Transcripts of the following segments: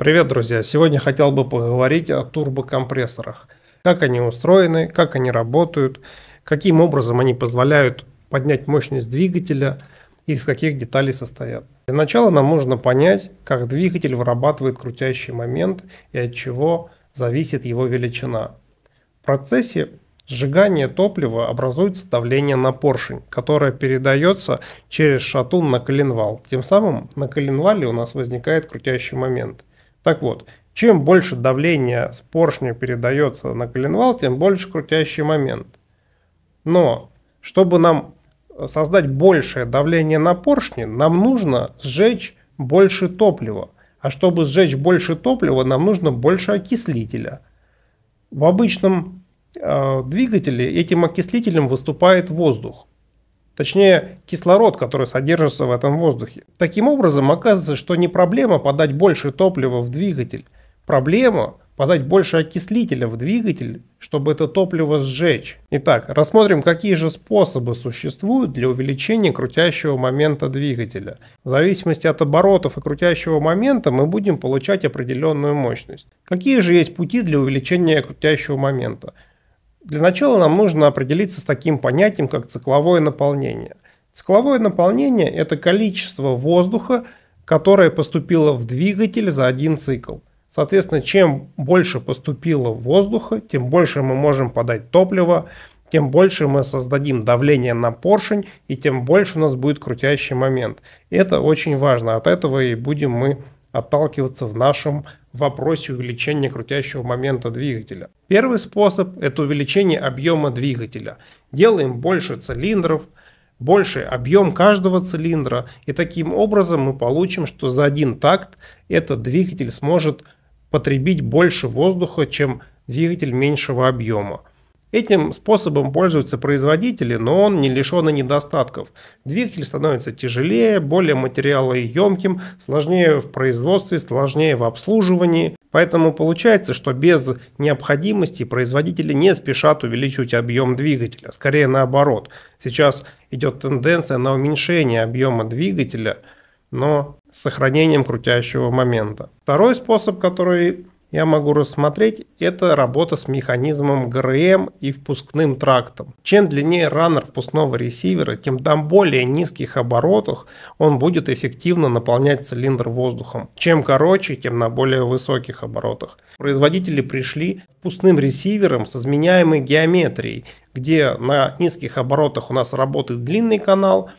Привет, друзья! Сегодня хотел бы поговорить о турбокомпрессорах. Как они устроены, как они работают, каким образом они позволяют поднять мощность двигателя и из каких деталей состоят. Для начала нам нужно понять, как двигатель вырабатывает крутящий момент и от чего зависит его величина. В процессе сжигания топлива образуется давление на поршень, которое передается через шатун на коленвал. Тем самым на коленвале у нас возникает крутящий момент – так вот, чем больше давление с поршня передается на коленвал, тем больше крутящий момент. Но, чтобы нам э, создать большее давление на поршни, нам нужно сжечь больше топлива. А чтобы сжечь больше топлива, нам нужно больше окислителя. В обычном э, двигателе этим окислителем выступает воздух. Точнее, кислород, который содержится в этом воздухе. Таким образом, оказывается, что не проблема подать больше топлива в двигатель. Проблема подать больше окислителя в двигатель, чтобы это топливо сжечь. Итак, рассмотрим, какие же способы существуют для увеличения крутящего момента двигателя. В зависимости от оборотов и крутящего момента мы будем получать определенную мощность. Какие же есть пути для увеличения крутящего момента? Для начала нам нужно определиться с таким понятием, как цикловое наполнение. Цикловое наполнение – это количество воздуха, которое поступило в двигатель за один цикл. Соответственно, чем больше поступило воздуха, тем больше мы можем подать топлива, тем больше мы создадим давление на поршень и тем больше у нас будет крутящий момент. Это очень важно, от этого и будем мы отталкиваться в нашем вопросе увеличения крутящего момента двигателя. Первый способ – это увеличение объема двигателя. Делаем больше цилиндров, больше объем каждого цилиндра, и таким образом мы получим, что за один такт этот двигатель сможет потребить больше воздуха, чем двигатель меньшего объема. Этим способом пользуются производители, но он не лишен и недостатков. Двигатель становится тяжелее, более материалоемким, сложнее в производстве, сложнее в обслуживании. Поэтому получается, что без необходимости производители не спешат увеличивать объем двигателя. Скорее наоборот. Сейчас идет тенденция на уменьшение объема двигателя, но с сохранением крутящего момента. Второй способ, который я могу рассмотреть, это работа с механизмом ГРМ и впускным трактом. Чем длиннее раннер впускного ресивера, тем там более низких оборотах он будет эффективно наполнять цилиндр воздухом. Чем короче, тем на более высоких оборотах. Производители пришли впускным ресивером с изменяемой геометрией, где на низких оборотах у нас работает длинный канал,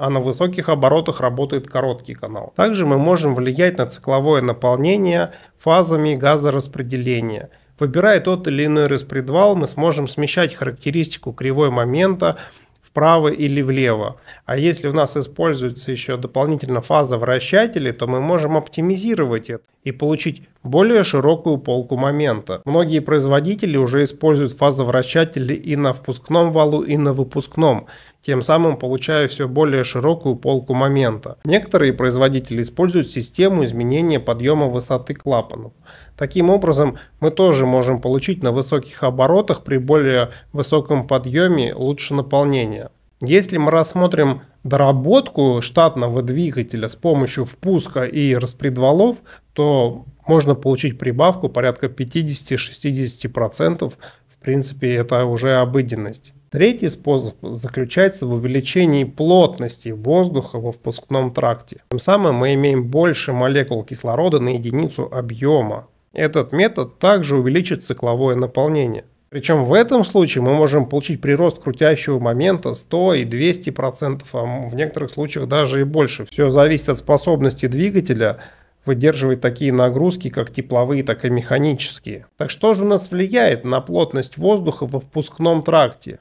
а на высоких оборотах работает короткий канал. Также мы можем влиять на цикловое наполнение фазами газораспределения. Выбирая тот или иной распредвал, мы сможем смещать характеристику кривой момента вправо или влево. А если у нас используется еще дополнительно фаза вращателей, то мы можем оптимизировать это и получить более широкую полку момента. Многие производители уже используют фазовращатели и на впускном валу, и на выпускном тем самым получая все более широкую полку момента. Некоторые производители используют систему изменения подъема высоты клапанов. Таким образом, мы тоже можем получить на высоких оборотах при более высоком подъеме лучше наполнение. Если мы рассмотрим доработку штатного двигателя с помощью впуска и распредвалов, то можно получить прибавку порядка 50-60%. В принципе, это уже обыденность. Третий способ заключается в увеличении плотности воздуха во впускном тракте. Тем самым мы имеем больше молекул кислорода на единицу объема. Этот метод также увеличит цикловое наполнение. Причем в этом случае мы можем получить прирост крутящего момента 100 и 200 процентов, а в некоторых случаях даже и больше. Все зависит от способности двигателя выдерживать такие нагрузки, как тепловые, так и механические. Так что же у нас влияет на плотность воздуха во впускном тракте?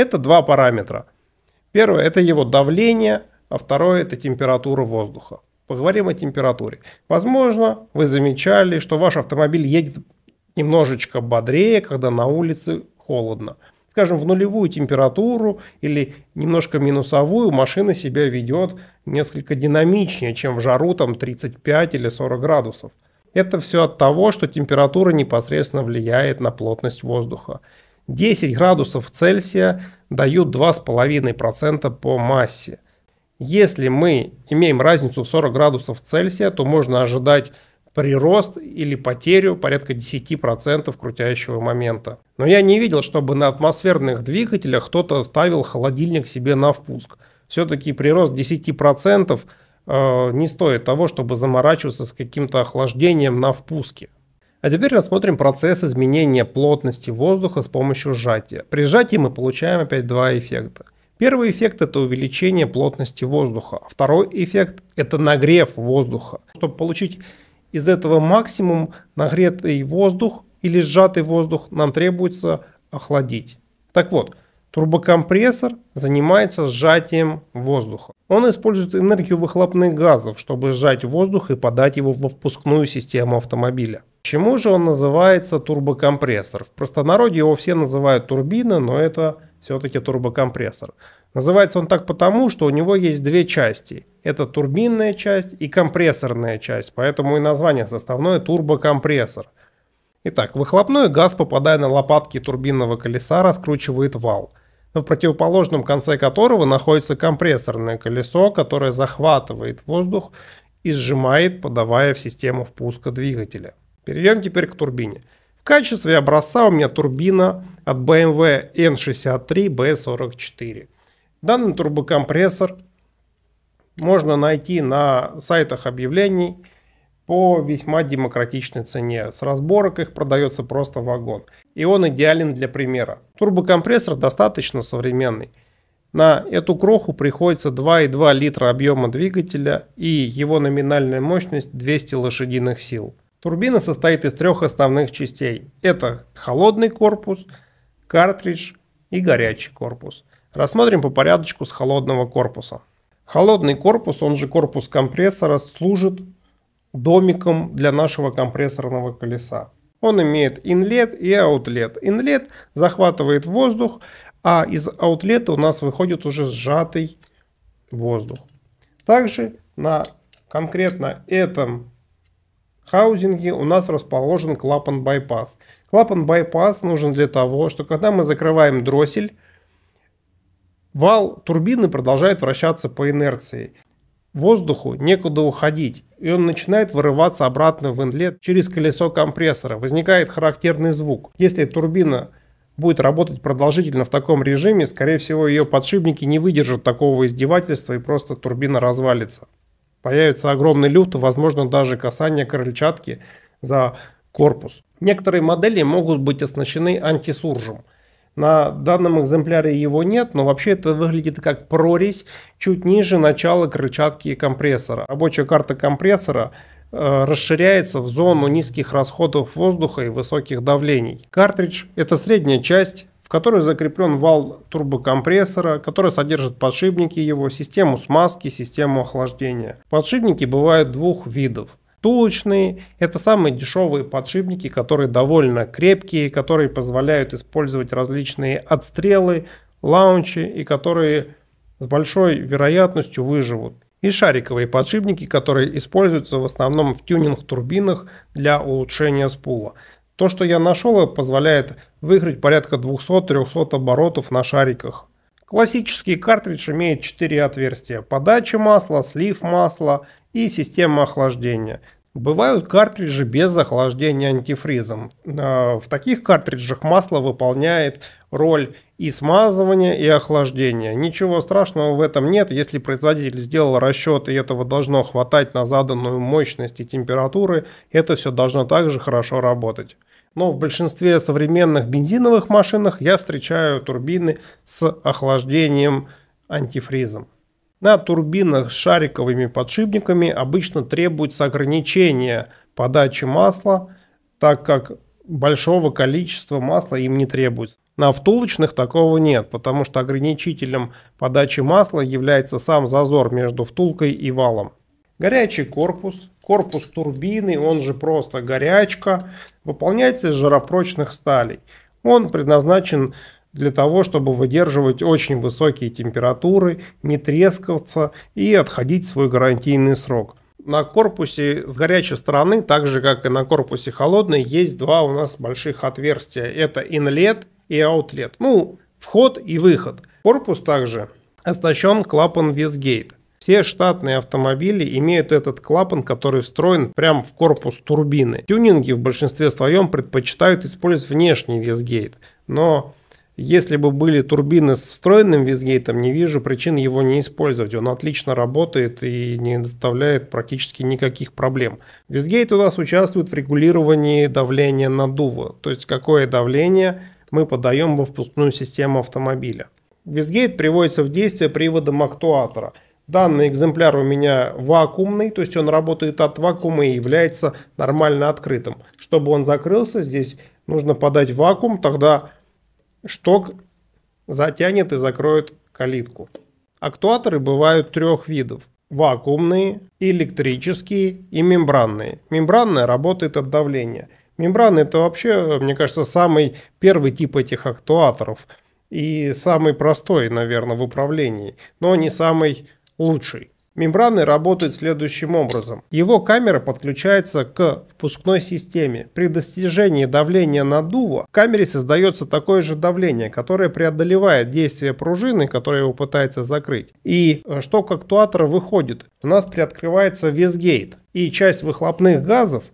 Это два параметра. Первое – это его давление, а второе – это температура воздуха. Поговорим о температуре. Возможно, вы замечали, что ваш автомобиль едет немножечко бодрее, когда на улице холодно. Скажем, в нулевую температуру или немножко минусовую машина себя ведет несколько динамичнее, чем в жару там 35 или 40 градусов. Это все от того, что температура непосредственно влияет на плотность воздуха. 10 градусов Цельсия дают 2,5% по массе. Если мы имеем разницу в 40 градусов Цельсия, то можно ожидать прирост или потерю порядка 10% крутящего момента. Но я не видел, чтобы на атмосферных двигателях кто-то ставил холодильник себе на впуск. Все-таки прирост 10% э, не стоит того, чтобы заморачиваться с каким-то охлаждением на впуске. А теперь рассмотрим процесс изменения плотности воздуха с помощью сжатия. При сжатии мы получаем опять два эффекта. Первый эффект – это увеличение плотности воздуха. Второй эффект – это нагрев воздуха. Чтобы получить из этого максимум нагретый воздух или сжатый воздух, нам требуется охладить. Так вот, турбокомпрессор занимается сжатием воздуха. Он использует энергию выхлопных газов, чтобы сжать воздух и подать его во впускную систему автомобиля. Чему же он называется турбокомпрессор? В простонародье его все называют турбина, но это все-таки турбокомпрессор. Называется он так потому, что у него есть две части. Это турбинная часть и компрессорная часть, поэтому и название составное турбокомпрессор. Итак, выхлопной газ, попадая на лопатки турбинного колеса, раскручивает вал, в противоположном конце которого находится компрессорное колесо, которое захватывает воздух и сжимает, подавая в систему впуска двигателя. Перейдем теперь к турбине. В качестве образца у меня турбина от BMW N63B44. Данный турбокомпрессор можно найти на сайтах объявлений по весьма демократичной цене. С разборок их продается просто вагон. И он идеален для примера. Турбокомпрессор достаточно современный. На эту кроху приходится 2,2 литра объема двигателя и его номинальная мощность 200 лошадиных сил. Турбина состоит из трех основных частей. Это холодный корпус, картридж и горячий корпус. Рассмотрим по порядочку с холодного корпуса. Холодный корпус, он же корпус компрессора, служит домиком для нашего компрессорного колеса. Он имеет инлет и аутлет. Инлет захватывает воздух, а из аутлета у нас выходит уже сжатый воздух. Также на конкретно этом хаузинге у нас расположен клапан-байпас. Клапан-байпас нужен для того, что когда мы закрываем дроссель, вал турбины продолжает вращаться по инерции. Воздуху некуда уходить, и он начинает вырываться обратно в инлет через колесо компрессора. Возникает характерный звук. Если турбина будет работать продолжительно в таком режиме, скорее всего ее подшипники не выдержат такого издевательства и просто турбина развалится. Появится огромный люфт, возможно даже касание крыльчатки за корпус. Некоторые модели могут быть оснащены антисуржем. На данном экземпляре его нет, но вообще это выглядит как прорезь чуть ниже начала крыльчатки компрессора. Рабочая карта компрессора э, расширяется в зону низких расходов воздуха и высоких давлений. Картридж – это средняя часть которой закреплен вал турбокомпрессора, который содержит подшипники его, систему смазки, систему охлаждения. Подшипники бывают двух видов. Втулочные – это самые дешевые подшипники, которые довольно крепкие, которые позволяют использовать различные отстрелы, лаунчи и которые с большой вероятностью выживут. И шариковые подшипники, которые используются в основном в тюнинг-турбинах для улучшения спула. То, что я нашел, э, позволяет выиграть порядка 200-300 оборотов на шариках. Классический картридж имеет 4 отверстия – подача масла, слив масла и система охлаждения. Бывают картриджи без охлаждения антифризом. Э, в таких картриджах масло выполняет роль и смазывания, и охлаждения. Ничего страшного в этом нет, если производитель сделал расчет и этого должно хватать на заданную мощность и температуры, это все должно также хорошо работать но в большинстве современных бензиновых машинах я встречаю турбины с охлаждением антифризом. На турбинах с шариковыми подшипниками обычно требуется ограничение подачи масла, так как большого количества масла им не требуется. На втулочных такого нет, потому что ограничителем подачи масла является сам зазор между втулкой и валом. Горячий корпус, корпус турбины, он же просто горячка, выполняется из жаропрочных сталей. Он предназначен для того, чтобы выдерживать очень высокие температуры, не трескаться и отходить свой гарантийный срок. На корпусе с горячей стороны, так же как и на корпусе холодной, есть два у нас больших отверстия. Это инлет и аутлет. Ну, вход и выход. Корпус также оснащен клапан Визгейт. Все штатные автомобили имеют этот клапан, который встроен прямо в корпус турбины. Тюнинги в большинстве своем предпочитают использовать внешний визгейт, но если бы были турбины с встроенным визгейтом, не вижу причин его не использовать. Он отлично работает и не доставляет практически никаких проблем. Визгейт у нас участвует в регулировании давления наддува, то есть какое давление мы подаем во впускную систему автомобиля. Визгейт приводится в действие приводом актуатора – Данный экземпляр у меня вакуумный, то есть он работает от вакуума и является нормально открытым. Чтобы он закрылся, здесь нужно подать вакуум, тогда шток затянет и закроет калитку. Актуаторы бывают трех видов. Вакуумные, электрические и мембранные. Мембранная работает от давления. Мембраны это вообще, мне кажется, самый первый тип этих актуаторов. И самый простой, наверное, в управлении. Но не самый лучший. Мембраны работают следующим образом. Его камера подключается к впускной системе. При достижении давления надува в камере создается такое же давление, которое преодолевает действие пружины, которая его пытается закрыть. И шток э, актуатора выходит. У нас приоткрывается визгейт. И часть выхлопных газов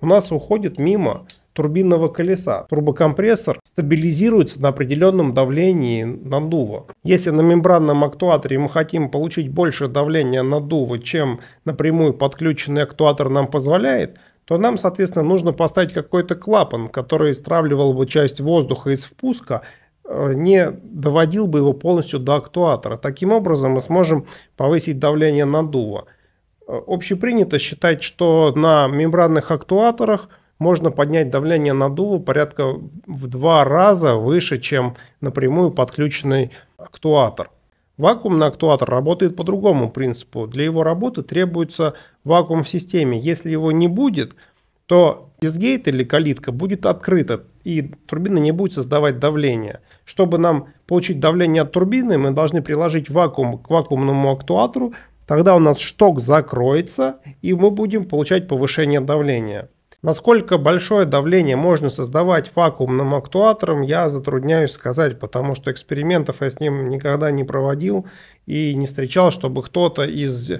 у нас уходит мимо турбинного колеса. Турбокомпрессор стабилизируется на определенном давлении надува. Если на мембранном актуаторе мы хотим получить больше давления надува, чем напрямую подключенный актуатор нам позволяет, то нам, соответственно, нужно поставить какой-то клапан, который стравливал бы часть воздуха из впуска, э, не доводил бы его полностью до актуатора. Таким образом мы сможем повысить давление надува. Э, общепринято считать, что на мембранных актуаторах – можно поднять давление надува порядка в два раза выше, чем напрямую подключенный актуатор. Вакуумный актуатор работает по другому принципу. Для его работы требуется вакуум в системе. Если его не будет, то дисгейт или калитка будет открыта, и турбина не будет создавать давление. Чтобы нам получить давление от турбины, мы должны приложить вакуум к вакуумному актуатору, тогда у нас шток закроется, и мы будем получать повышение давления. Насколько большое давление можно создавать вакуумным актуатором, я затрудняюсь сказать, потому что экспериментов я с ним никогда не проводил и не встречал, чтобы кто-то из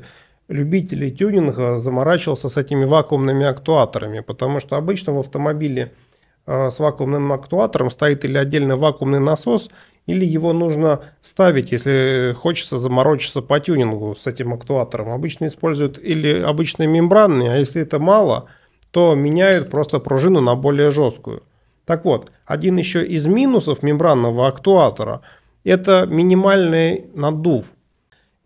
любителей тюнинга заморачивался с этими вакуумными актуаторами, потому что обычно в автомобиле э, с вакуумным актуатором стоит или отдельно вакуумный насос, или его нужно ставить, если хочется заморочиться по тюнингу с этим актуатором. Обычно используют или обычные мембранные, а если это мало – то меняют просто пружину на более жесткую. Так вот, один еще из минусов мембранного актуатора – это минимальный наддув.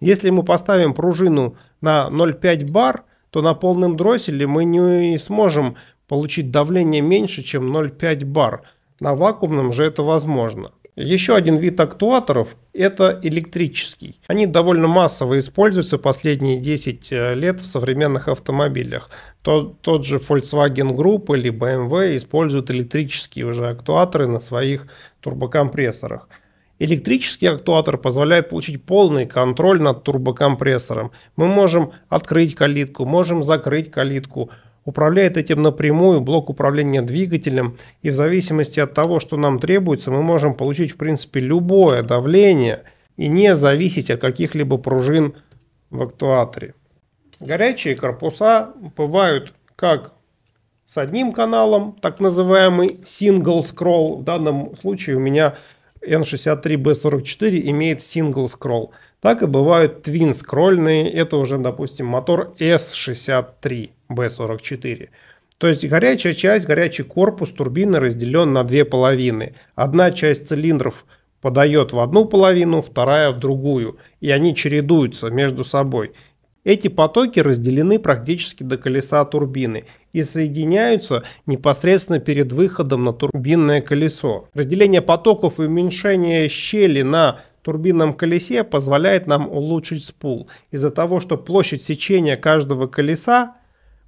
Если мы поставим пружину на 0,5 бар, то на полном дросселе мы не сможем получить давление меньше, чем 0,5 бар. На вакуумном же это возможно. Еще один вид актуаторов – это электрический. Они довольно массово используются последние 10 э, лет в современных автомобилях. Тот, тот же Volkswagen Group или BMW используют электрические уже актуаторы на своих турбокомпрессорах. Электрический актуатор позволяет получить полный контроль над турбокомпрессором. Мы можем открыть калитку, можем закрыть калитку – Управляет этим напрямую блок управления двигателем, и в зависимости от того, что нам требуется, мы можем получить в принципе любое давление и не зависеть от каких-либо пружин в актуаторе. Горячие корпуса бывают как с одним каналом, так называемый single scroll. В данном случае у меня N63B44 имеет single scroll. Так и бывают twin скрольные. Это уже, допустим, мотор S63. Б-44. То есть горячая часть, горячий корпус турбины разделен на две половины. Одна часть цилиндров подает в одну половину, вторая в другую. И они чередуются между собой. Эти потоки разделены практически до колеса турбины и соединяются непосредственно перед выходом на турбинное колесо. Разделение потоков и уменьшение щели на турбинном колесе позволяет нам улучшить спул из-за того, что площадь сечения каждого колеса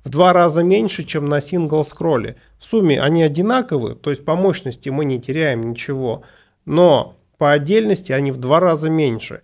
в два раза меньше, чем на сингл-скролле. В сумме они одинаковы, то есть по мощности мы не теряем ничего, но по отдельности они в два раза меньше.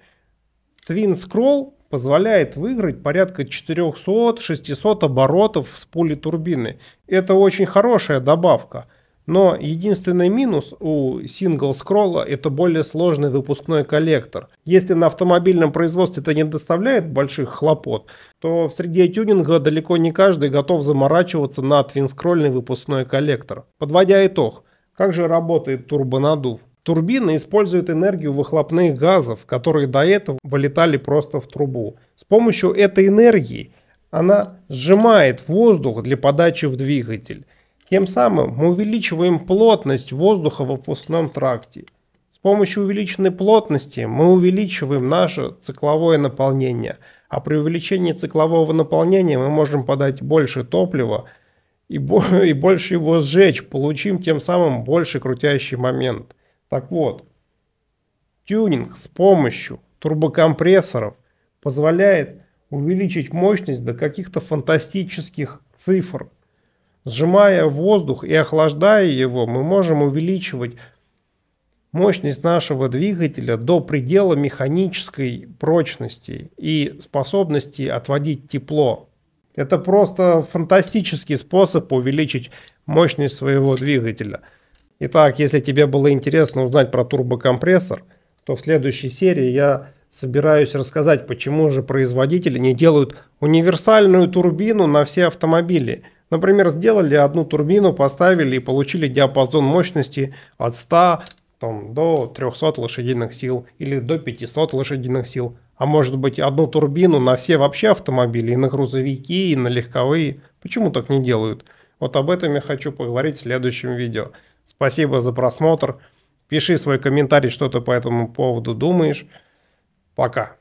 Twin Scroll позволяет выиграть порядка 400-600 оборотов с пули турбины. Это очень хорошая добавка. Но единственный минус у сингл-скролла – это более сложный выпускной коллектор. Если на автомобильном производстве это не доставляет больших хлопот, что в среде тюнинга далеко не каждый готов заморачиваться на твинскрольный выпускной коллектор. Подводя итог, как же работает турбонадув? Турбина использует энергию выхлопных газов, которые до этого вылетали просто в трубу. С помощью этой энергии она сжимает воздух для подачи в двигатель. Тем самым мы увеличиваем плотность воздуха в выпускном тракте. С помощью увеличенной плотности мы увеличиваем наше цикловое наполнение – а при увеличении циклового наполнения мы можем подать больше топлива и, бо и больше его сжечь, получим тем самым больше крутящий момент. Так вот, тюнинг с помощью турбокомпрессоров позволяет увеличить мощность до каких-то фантастических цифр. Сжимая воздух и охлаждая его, мы можем увеличивать мощность нашего двигателя до предела механической прочности и способности отводить тепло. Это просто фантастический способ увеличить мощность своего двигателя. Итак, если тебе было интересно узнать про турбокомпрессор, то в следующей серии я собираюсь рассказать, почему же производители не делают универсальную турбину на все автомобили. Например, сделали одну турбину, поставили и получили диапазон мощности от 100 там, до 300 лошадиных сил или до 500 лошадиных сил, а может быть одну турбину на все вообще автомобили, и на грузовики, и на легковые. Почему так не делают? Вот об этом я хочу поговорить в следующем видео. Спасибо за просмотр. Пиши свой комментарий, что ты по этому поводу думаешь. Пока.